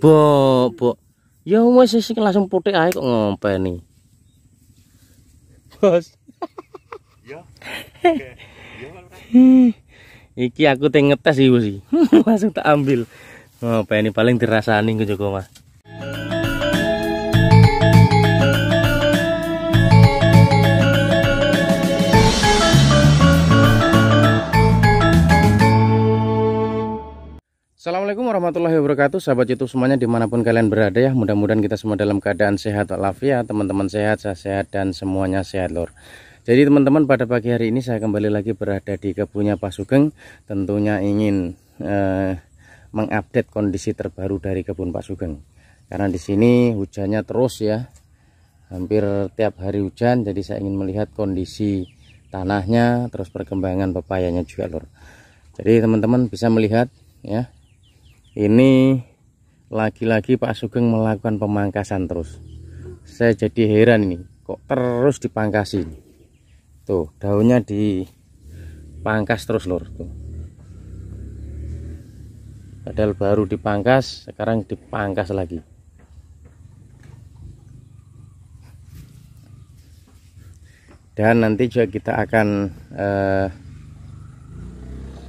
Bo, bo. Ya wis langsung putik ae kok ngompeni. Bos. Ya. Iki aku teng ngetes iki wis. Langsung tak ambil. Ngompeni paling dirasani kok Joko Mas. Assalamualaikum warahmatullahi wabarakatuh Sahabat youtube semuanya dimanapun kalian berada ya Mudah-mudahan kita semua dalam keadaan sehat walafiat Teman-teman sehat, saya sehat dan semuanya sehat lor Jadi teman-teman pada pagi hari ini saya kembali lagi berada di kebunnya Pak Sugeng Tentunya ingin eh, mengupdate kondisi terbaru dari kebun Pak Sugeng Karena di sini hujannya terus ya Hampir tiap hari hujan jadi saya ingin melihat kondisi tanahnya Terus perkembangan pepayanya juga lor Jadi teman-teman bisa melihat ya ini lagi-lagi Pak Sugeng melakukan pemangkasan terus saya jadi heran ini kok terus ini? tuh daunnya dipangkas terus lor tuh padahal baru dipangkas sekarang dipangkas lagi dan nanti juga kita akan eh,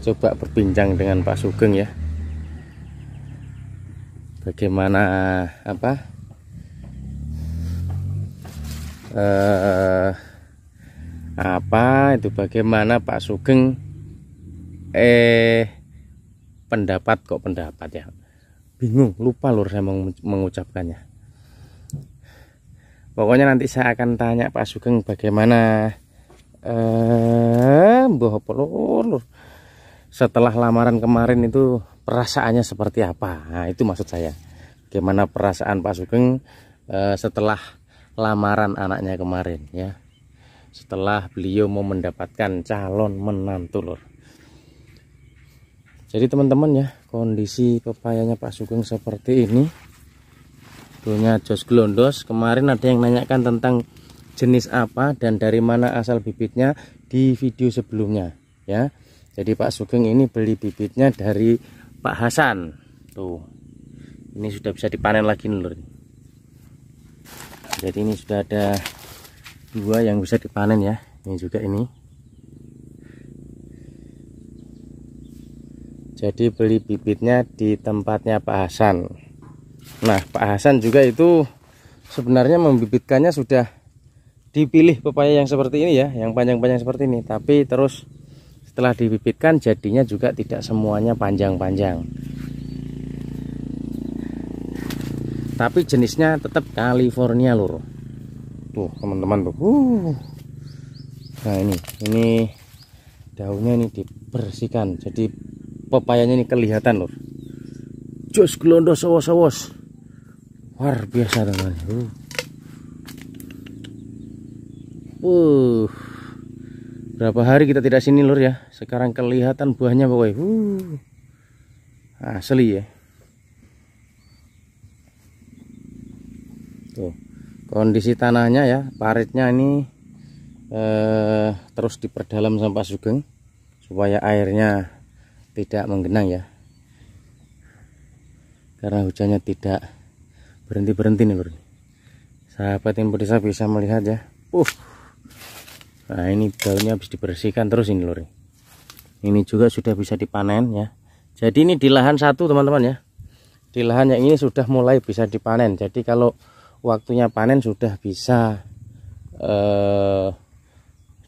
coba berbincang dengan Pak Sugeng ya bagaimana apa uh, apa itu bagaimana Pak Sugeng eh pendapat kok pendapat ya bingung lupa lur saya mengucapkannya pokoknya nanti saya akan tanya Pak Sugeng bagaimana eh boh lur, lur setelah lamaran kemarin itu perasaannya seperti apa nah, itu maksud saya gimana perasaan Pak Sugeng eh, setelah lamaran anaknya kemarin ya setelah beliau mau mendapatkan calon menantu lor jadi teman-teman ya kondisi pepayanya Pak Sugeng seperti ini punya Jos Glondos kemarin ada yang nanyakan tentang jenis apa dan dari mana asal bibitnya di video sebelumnya ya jadi Pak Sugeng ini beli bibitnya dari Pak Hasan tuh ini sudah bisa dipanen lagi lur jadi ini sudah ada dua yang bisa dipanen ya ini juga ini jadi beli bibitnya di tempatnya Pak Hasan nah Pak Hasan juga itu sebenarnya membibitkannya sudah dipilih pepaya yang seperti ini ya yang panjang-panjang seperti ini tapi terus setelah dibibitkan jadinya juga tidak semuanya panjang-panjang tapi jenisnya tetap California lur tuh teman-teman tuh uh. nah ini ini daunnya ini dibersihkan jadi pepayanya ini kelihatan lur jos gelondo sawos sawos luar biasa teman-teman uh. uh. Berapa hari kita tidak sini lur ya. Sekarang kelihatan buahnya pokoknya. Uh, asli ya. Tuh. Kondisi tanahnya ya, paritnya ini eh, terus diperdalam sampah sugeng supaya airnya tidak menggenang ya. Karena hujannya tidak berhenti-berhenti nih lur. Sahabat yang berdisa bisa melihat ya. Uh nah ini daunnya habis dibersihkan terus ini lori ini juga sudah bisa dipanen ya jadi ini di lahan satu teman-teman ya di lahan yang ini sudah mulai bisa dipanen jadi kalau waktunya panen sudah bisa eh,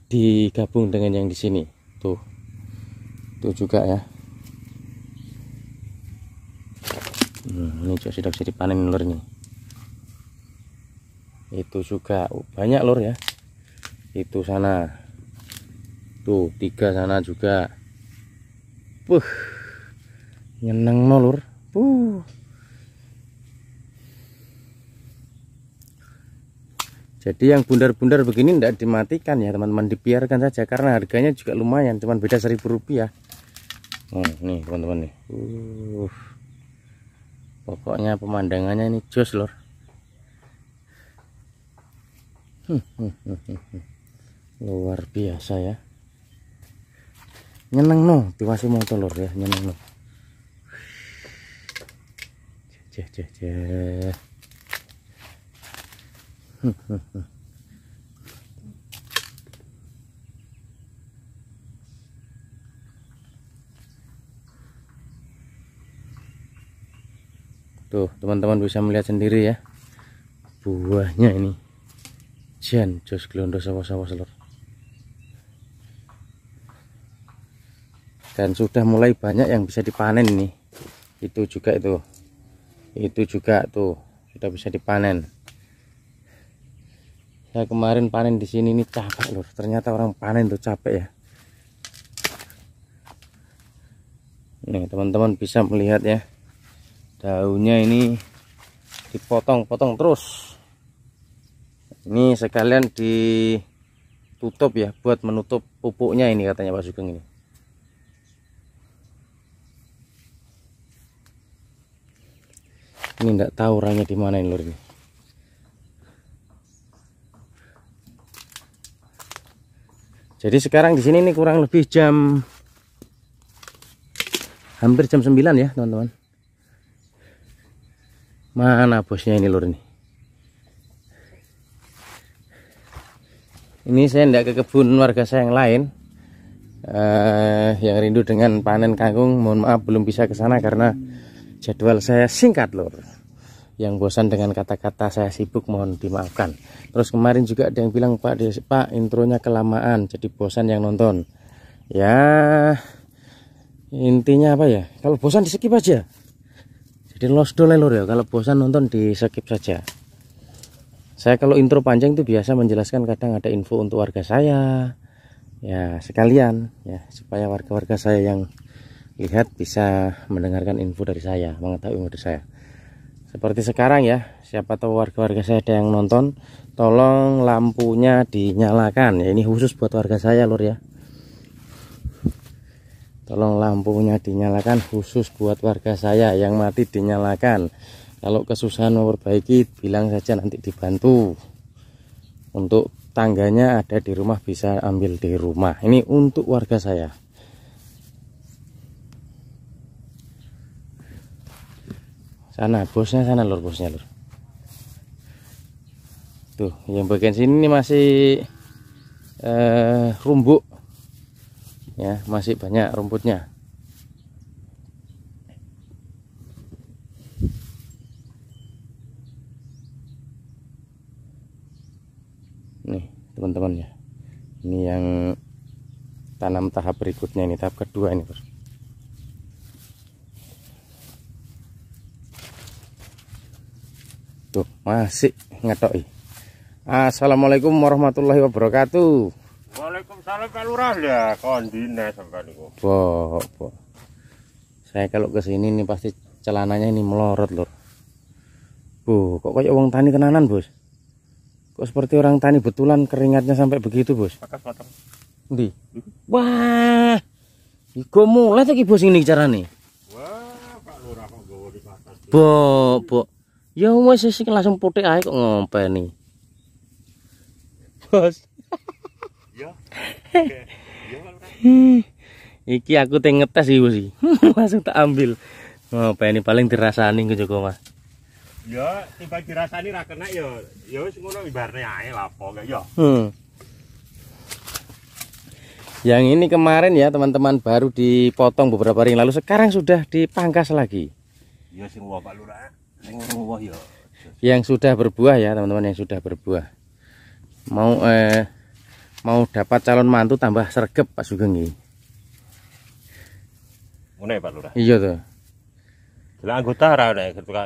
digabung dengan yang di sini tuh tuh juga ya hmm, ini juga sudah bisa dipanen lor itu juga banyak lor ya itu sana tuh tiga sana juga Puh, nyeneng no buh. Puh. Jadi yang bundar-bundar begini tidak dimatikan ya teman-teman dibiarkan saja karena harganya juga lumayan cuman beda seribu rupiah. Oh, nih teman-teman nih. Uh, pokoknya pemandangannya ini jos lor. Hmm, hmm, hmm, hmm. hmm luar biasa ya nyeneng no tiwasi mau telur ya nyeneng no ceh ceh ceh Tuh, teman-teman bisa melihat sendiri ya. Buahnya ini. Jan jos glondo sawah-sawah selur. dan sudah mulai banyak yang bisa dipanen nih itu juga itu itu juga tuh sudah bisa dipanen saya kemarin panen di sini ini capek lur ternyata orang panen tuh capek ya nih teman-teman bisa melihat ya daunnya ini dipotong-potong terus ini sekalian ditutup ya buat menutup pupuknya ini katanya Pak Sugeng ini ini enggak tahu ranya di mana ini lur ini jadi sekarang di sini ini kurang lebih jam hampir jam 9 ya teman-teman mana bosnya ini lur ini ini saya enggak ke kebun warga saya yang lain eh, yang rindu dengan panen kangkung mohon maaf belum bisa ke sana karena jadwal saya singkat lor yang bosan dengan kata-kata saya sibuk mohon dimaafkan terus kemarin juga ada yang bilang Pak Des, Pak intronya kelamaan jadi bosan yang nonton ya intinya apa ya kalau bosan di skip aja jadi lost dole lor ya kalau bosan nonton di skip saja saya kalau intro panjang itu biasa menjelaskan kadang ada info untuk warga saya ya sekalian ya supaya warga-warga saya yang lihat bisa mendengarkan info dari saya mengetahui info dari saya seperti sekarang ya siapa tahu warga-warga saya ada yang nonton tolong lampunya dinyalakan ya ini khusus buat warga saya lur ya tolong lampunya dinyalakan khusus buat warga saya yang mati dinyalakan kalau kesusahan memperbaiki bilang saja nanti dibantu untuk tangganya ada di rumah bisa ambil di rumah ini untuk warga saya sana bosnya sana lur bosnya lur. tuh yang bagian sini ini masih eh, rumbuk ya masih banyak rumputnya nih teman-teman ya ini yang tanam tahap berikutnya ini tahap kedua ini bro. Tuh, gitu. masih ngetok Assalamualaikum warahmatullahi wabarakatuh. Waalaikumsalam Kak Lurah ya, kondine sampai Bo, Saya kalau ke sini nih pasti celananya ini melorot, loh. Bu, kok kayak uang tani kenanan, Bos? Kok seperti orang tani betulan keringatnya sampai begitu, Bos? Di. Wah. Iku mulai lagi Bos ini nih. Wah, Pak Lurah kok gue di atas. Bo, bo. Ya sih sih langsung putih aja kok ngompe nih, Bos. Ya. ya. Iki aku teng ngetes bos sih, langsung tak ambil. ngompe nih paling dirasani ku Joko mah Ya, tiba dirasani ra kena ya ya wis ngono ibarne aja lapo gak ya. Hmm. Yang ini kemarin ya teman-teman baru dipotong beberapa hari lalu sekarang sudah dipangkas lagi. Ya sih wae Lurah. Ya. yang sudah berbuah ya teman-teman yang sudah berbuah mau eh, mau dapat calon mantu tambah sergep Pak Sugeng ini Pak Lurah iya tuh gelak anggota ora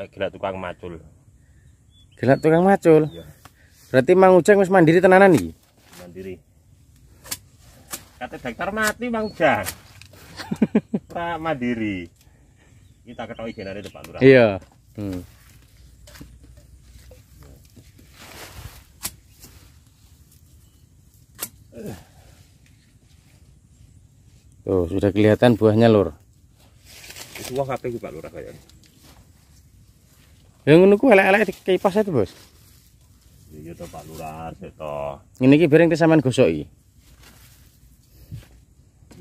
gelak tukang macul gelak tukang macul iya. berarti Mang Ujang harus mandiri tenanan nih mandiri kata dokter mati Mang Ujang Pak mandiri kita ketahui generasi Pak Lurah iya Hmm. Tuh, sudah kelihatan buahnya, Lur. Itu wong kabeh Pak lurah kayaknya. Yang ngono ku elek-elek kipas itu, Bos. Iya to Pak Lurah, ya seto. ini iki bareng terus sampean gosok iki.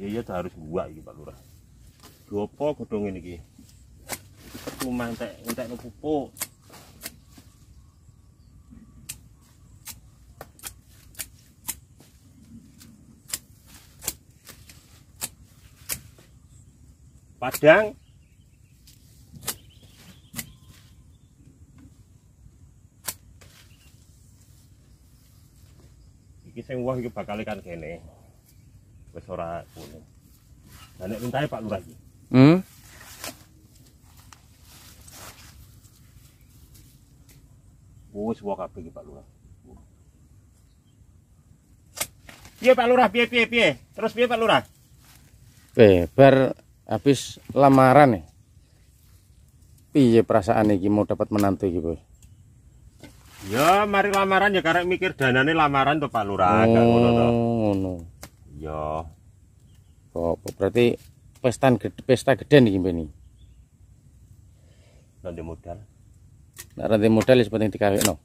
Iya iya harus buah iki Pak Lurah. Gopo godhong ini iki? percuma entek entek no pupuk padang iki sing wah iki bakal ikan kene wis ora kuwi. Lah nek Pak Lurah iki. Hmm. wis wae kabeh Pak Lurah. Piye Pak Lurah, piye piye piye? Terus piye Pak Lurah? Bebar habis lamaran ya. Piye perasaan iki mau dapat menantu iki, Bos? Ya, mari lamaran ya karena mikir danane lamaran tuh Pak Lurah, oh, ngono Ya. Kok oh, berarti pesta gede, pesta gede nih gimana nih? Nanti modal. nanti modal ya seperti tiga no.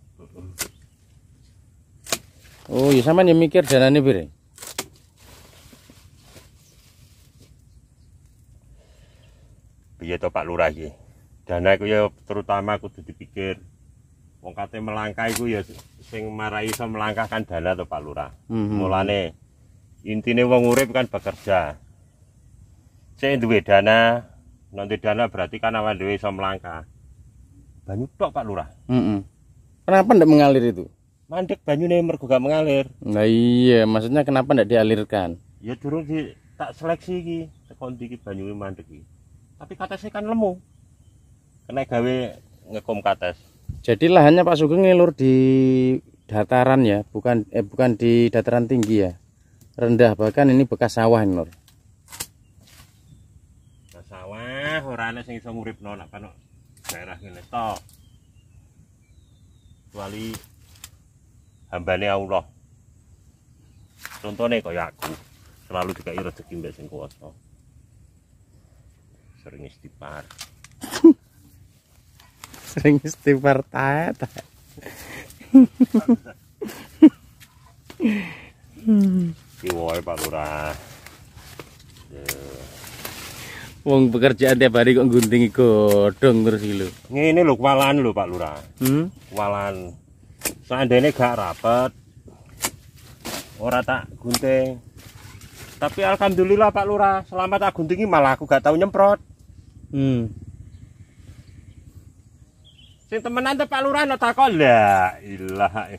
Oh, ya sama nih mikir dana ini piring. Piye to Pak Lurah iki? Iya. Dana aku ya terutama aku tuh dipikir. Wong kate melangkah iku ya sing marai iso melangkahkan dana tuh Pak Lurah. Mm -hmm. Mulane intine wong urip kan bekerja. Saya duwe dana, nanti dana berarti kan awake dhewe iso melangkah. Banyak tok Pak Lurah. Mm -hmm. hmm. Kenapa tidak mengalir itu? Mandek banyu mergo juga mengalir. Nah iya, maksudnya kenapa tidak dialirkan? Ya durung di tak seleksi sih, sekon sih banyu mandek ki Tapi kata saya kan lemu. Kena gawe ngekom kates. Jadi lahannya Pak Sugeng ngelur di dataran ya, bukan eh bukan di dataran tinggi ya. Rendah bahkan ini bekas sawah ini, Lur. Bekas sawah orangnya sih sing iso apa nol? daerah ini tok. wali hambane Allah. Contone kaya aku, selalu dikai rezeki mbek sing kuwasa. Sering istighfar. Sering istighfar ta. Hmm. Ki wae Pak Lurah. Wong pekerjaan tiap hari kok guntingi godong terus iki lho. Ngene lho kwalan lho Pak Lurah. Hmm? Kwalan. Seandainya gak rapet ora tak gunting. Tapi alhamdulillah Pak Lurah, selamat tak guntingi malah aku gak tahu nyemprot. Hmm. Sing temenan te Pak Lurah nota kok la ilaha.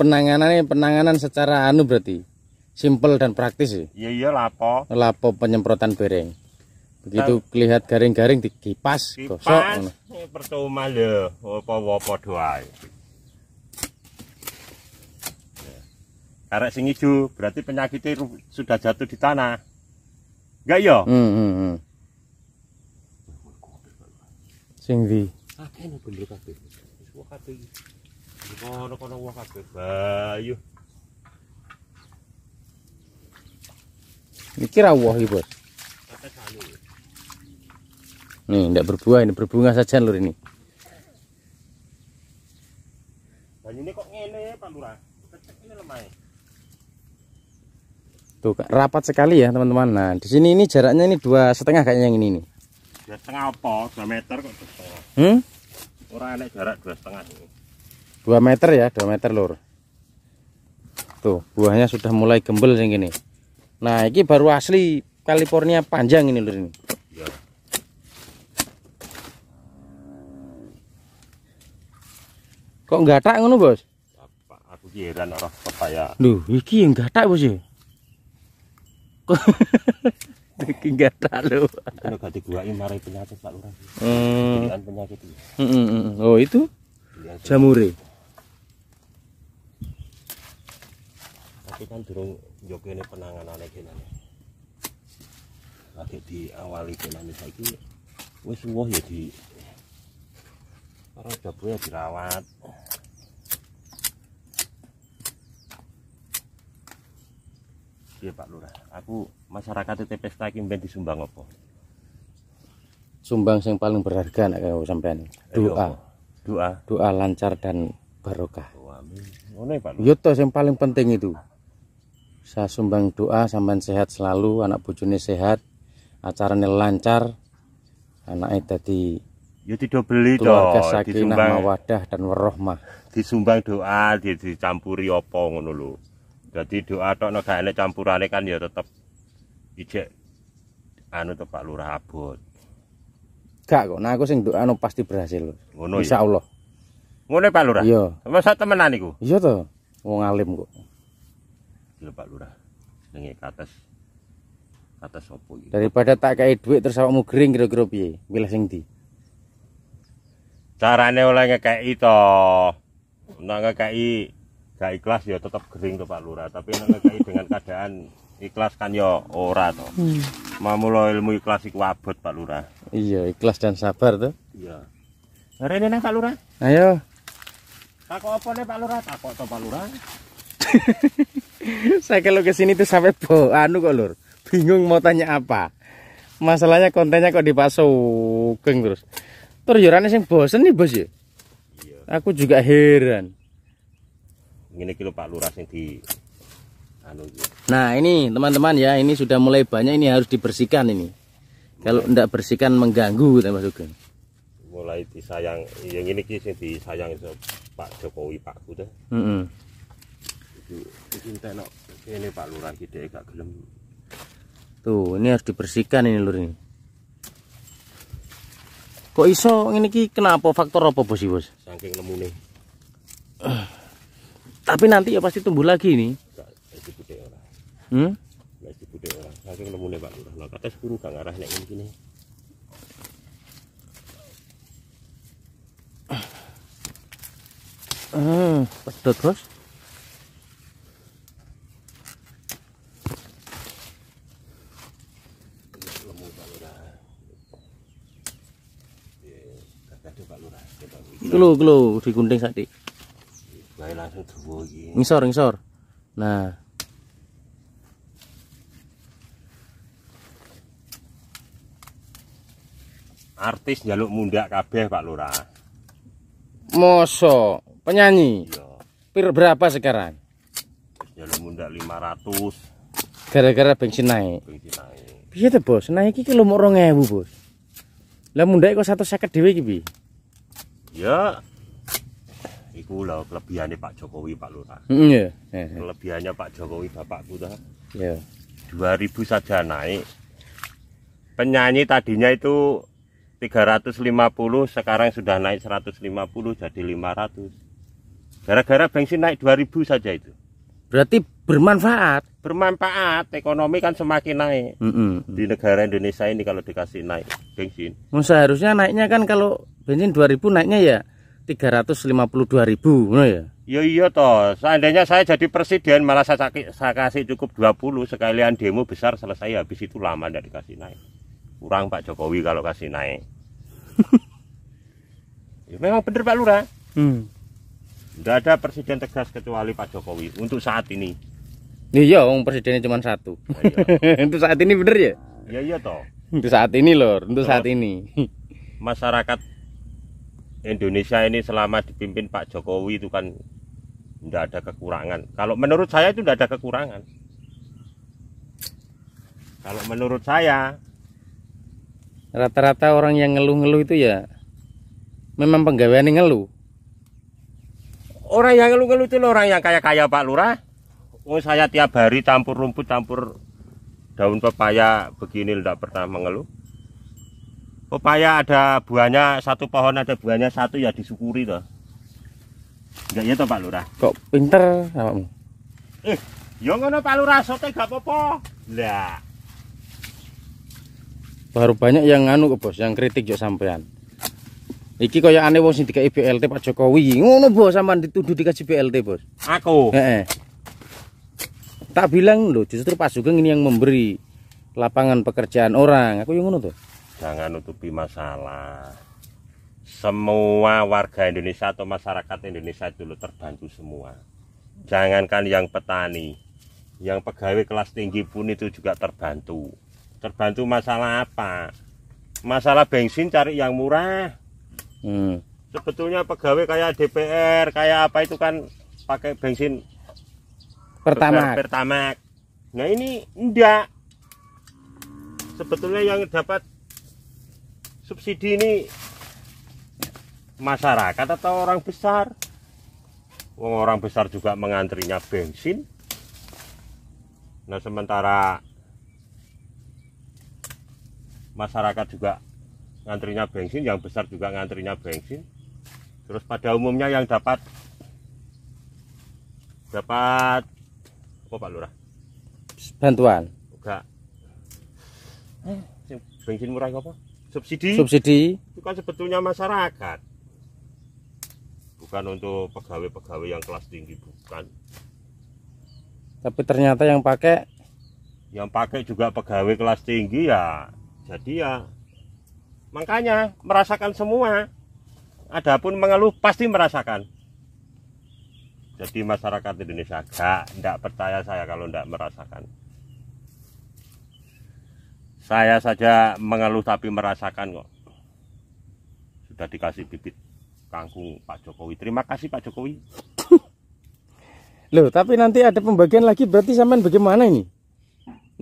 Penanganannya penanganan secara anu berarti simpel dan praktis sih. Iya iya lapo. Lapo penyemprotan bereng begitu kelihat garing-garing di kipas gosok percuma lho apa-apa doa ya. karek sing hijau berarti penyakitnya sudah jatuh di tanah enggak ya hmm, hmm, hmm. sing di akeh nang bener kabeh wis kabeh kono kono wah kabeh bayu iki ra wah iki bos Nih, tidak berbuah ini berbunga saja lur ini. Banyune kok ngene, Pak Lurah. Kecil ini Tuh, rapat sekali ya, teman-teman. Nah, di sini ini jaraknya ini dua setengah kayaknya yang ini nih. Dua setengah apa? Dua meter kok dua setengah. Hmm? Orang enak jarak dua setengah ini. Dua meter ya, dua meter lur. Tuh, buahnya sudah mulai gembel yang ini. Nah, ini baru asli California panjang ini lur ini. Iya. Kok nggak tak ngono, Bos? Aku kira nara ora pepaya. Lho, iki yang nggak tak Bos ya. Kok iki tak lho. Kena gak ini marai penyakit Pak Lurah. Hmm. Pilihan penyakit hmm, hmm, hmm, Oh, itu jamure. Tapi kan durung ini penanganan lagi nanya. Lagi diawali kene lagi Wes wah ya di Orang jabunya dirawat. Iya Pak Lurah, aku masyarakat TPS Taking Ben di Sumbang apa? Sumbang yang paling berharga nak kau sampean. Doa. Doa. Doa lancar dan barokah. Oh, amin. yang paling penting itu. Saya sumbang doa sampean sehat selalu, anak bojone sehat, acaranya lancar, anaknya tadi Ya tidak beli dong. Disumbang wadah dan warohmah. Disumbang doa, dicampuri apa ngono lho. Jadi doa tok nek gak elek campurane kan ya tetep ijek anu to Pak Lurah abot. Gak kok, nah aku sing doa anu pasti berhasil. Ngono ya. Allah. Ngono Pak Lurah. Iya. Masa temenan iku? Iya to. Wong alim kok. Iya Pak Lurah. Ning ke atas. Atas opo iki? Daripada tak kei dhuwit terus awakmu gering kira-kira piye? Milih sing di. carane oleh ngekei itu, nek ngekei gak ikhlas ya tetap kering to Pak Lurah tapi nek ngekei dengan keadaan ikhlas kan ya ora to hmm. mamula ilmu ikhlas iku abot Pak Lurah iya ikhlas dan sabar tuh. iya ini nang Pak Lurah ayo takok apa nih Pak Lurah takok to Pak Lurah saya kalau kesini tuh sampai bo anu kok lur bingung mau tanya apa masalahnya kontennya kok dipasukeng terus Perjurane sing bosen nih, Bos ya. Iya. Aku juga heran. Ini kilo Pak Lurah sing di anu Nah, ini teman-teman ya, ini sudah mulai banyak ini harus dibersihkan ini. Kalau tidak iya. bersihkan mengganggu teman Sugeng. Mulai disayang yang ini kis yang disayang Pak Jokowi Pak Kuda. Heeh. Mm Itu Pak Lurah iki gak gelem. Tuh, ini harus dibersihkan ini Lur ini. Kok iso ini ki kenapa faktor apa bos bos? Saking nemune. nih. tapi nanti ya pasti tumbuh lagi ini. Enggak Hmm? Enggak dibudek Saking nemune Pak Lurah. Lah kate sepuru gak ngarah yang ini. gini Ah, betul Bos. kelu di digunting sakti. langsung Ngisor ngisor. Nah. Artis jaluk mundak kabeh Pak Lura. Moso, penyanyi. Iya. Pir berapa sekarang? Jalur mundak 500. Gara-gara bensin naik. Bensin naik. Bisa Bos? Naik kalau mau ya bu Bos. Lah mundak itu satu dhewe iki piye? ya itu lho kelebihannya Pak Jokowi Pak Lurah. Mm, yeah. Iya. Eh. Kelebihannya Pak Jokowi bapakku dah. Yeah. 2000 saja naik. Penyanyi tadinya itu 350 sekarang sudah naik 150 jadi 500. Gara-gara bensin naik 2000 saja itu. Berarti bermanfaat. Bermanfaat, ekonomi kan semakin naik. Mm -mm. Di negara Indonesia ini kalau dikasih naik bensin. Seharusnya naiknya kan kalau bensin 2000 naiknya ya 352.000 no ya iya iya toh seandainya saya jadi presiden malah saya, saya kasih cukup 20 sekalian demo besar selesai habis itu lama dari dikasih naik kurang Pak Jokowi kalau kasih naik ya, memang bener Pak Lurah hmm. Nggak ada presiden tegas kecuali Pak Jokowi untuk saat ini. Iya, om presidennya cuma satu. Oh, iya. untuk saat ini bener ya? Iya iya toh. Untuk saat ini lor, untuk toh, saat ini. masyarakat Indonesia ini selama dipimpin Pak Jokowi itu kan tidak ada kekurangan. Kalau menurut saya itu tidak ada kekurangan. Kalau menurut saya rata-rata orang yang ngeluh-ngeluh itu ya memang yang ngeluh orang yang ngeluh-ngeluh itu orang yang kaya-kaya Pak Lurah. Oh, saya tiap hari campur rumput, campur daun pepaya begini tidak pernah mengeluh. Pepaya ada buahnya, satu pohon ada buahnya satu ya disyukuri toh. Enggak ya toh Pak Lurah. Kok pinter kamu? Eh, ya ngono Pak Lurah, sote gak popo. apa Lah. Baru banyak yang nganu ke Bos, yang kritik juga sampean. Iki kaya aneh wong sing dikasih BLT Pak Jokowi. Ngono bos sampean dituduh dikasih BLT, Bos. Aku. Heeh. -he. Tak bilang loh, justru Pak Sugeng ini yang memberi lapangan pekerjaan orang. Aku yang ngono tuh. Jangan nutupi masalah. Semua warga Indonesia atau masyarakat Indonesia dulu terbantu semua. Jangankan yang petani, yang pegawai kelas tinggi pun itu juga terbantu. Terbantu masalah apa? Masalah bensin cari yang murah, Hmm. Sebetulnya pegawai kayak DPR, kayak apa itu kan pakai bensin pertama. Pertama. Nah ini enggak. Sebetulnya yang dapat subsidi ini masyarakat atau orang besar. Wong orang besar juga mengantrinya bensin. Nah sementara masyarakat juga ngantrinya bensin yang besar juga ngantrinya bensin terus pada umumnya yang dapat dapat apa Pak Lurah bantuan enggak eh, bensin murah apa subsidi subsidi itu kan sebetulnya masyarakat bukan untuk pegawai-pegawai yang kelas tinggi bukan tapi ternyata yang pakai yang pakai juga pegawai kelas tinggi ya jadi ya Makanya merasakan semua. Adapun mengeluh pasti merasakan. Jadi masyarakat Indonesia gak tidak percaya saya kalau tidak merasakan. Saya saja mengeluh tapi merasakan kok. Sudah dikasih bibit kangkung Pak Jokowi. Terima kasih Pak Jokowi. Loh, tapi nanti ada pembagian lagi berarti sampean bagaimana ini?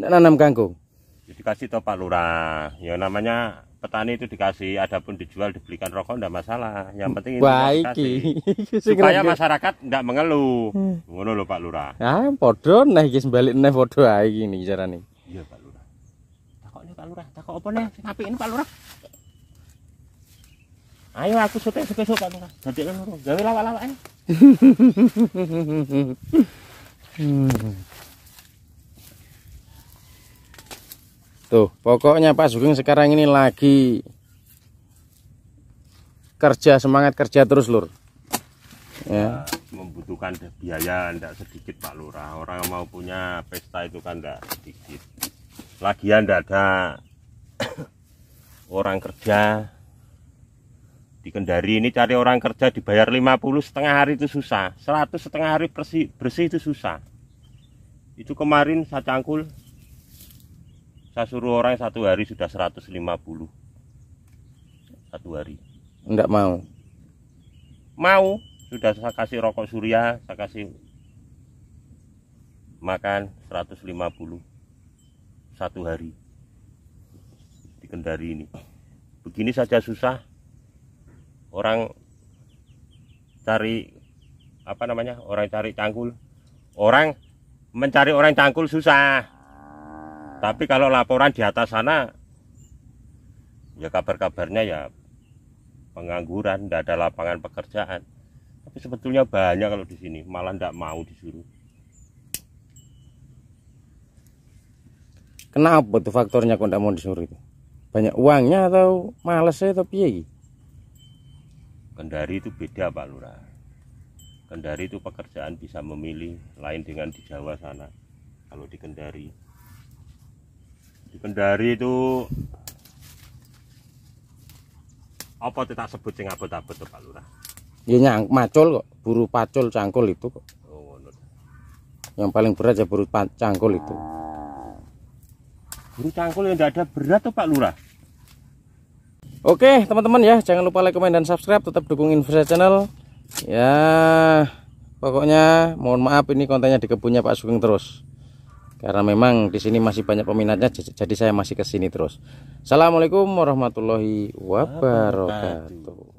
Nanam kangkung. Ya dikasih toh Pak Lurah. Ya namanya petani itu dikasih adapun dijual dibelikan rokok enggak masalah yang hmm. penting ini baik supaya masyarakat enggak mengeluh hmm. ngono lho Pak Lurah ah padha neh iki sembali neh padha ae iki carane iya Pak Lurah takokne Pak Lurah takok apa neh apik Pak Lurah ayo aku sote besok Pak Lurah dadi loro gawe lawak ae Tuh, pokoknya Pak Sugeng sekarang ini lagi kerja semangat kerja terus, Lur. Ya. Membutuhkan biaya tidak sedikit Pak Lurah. Orang yang mau punya pesta itu kan tidak sedikit. Lagian tidak ada orang kerja di Kendari ini cari orang kerja dibayar 50 setengah hari itu susah 100 setengah hari bersih, bersih itu susah itu kemarin saya cangkul saya suruh orang satu hari sudah 150 satu hari enggak mau mau sudah saya kasih rokok surya saya kasih makan 150 satu hari di Kendari ini begini saja susah orang cari apa namanya orang cari cangkul orang mencari orang cangkul susah tapi kalau laporan di atas sana, ya kabar-kabarnya ya pengangguran, tidak ada lapangan pekerjaan. Tapi sebetulnya banyak kalau di sini, malah tidak mau disuruh. Kenapa tuh faktornya kok tidak mau disuruh itu? Banyak uangnya atau males atau piye? Kendari itu beda Pak Lurah. Kendari itu pekerjaan bisa memilih, lain dengan di Jawa sana. Kalau di Kendari di Kendari itu apa tidak sebut sing abot-abot Pak Lurah? Ya nyang macul kok, buru pacul cangkul itu kok. Oh, Yang paling berat ya buru cangkul itu. Buru cangkul yang tidak ada berat tuh Pak Lurah. Oke, teman-teman ya, jangan lupa like, komen, dan subscribe, tetap dukung Inversa Channel. Ya, pokoknya mohon maaf ini kontennya di kebunnya Pak Sugeng terus karena memang di sini masih banyak peminatnya jadi saya masih kesini terus. Assalamualaikum warahmatullahi wabarakatuh.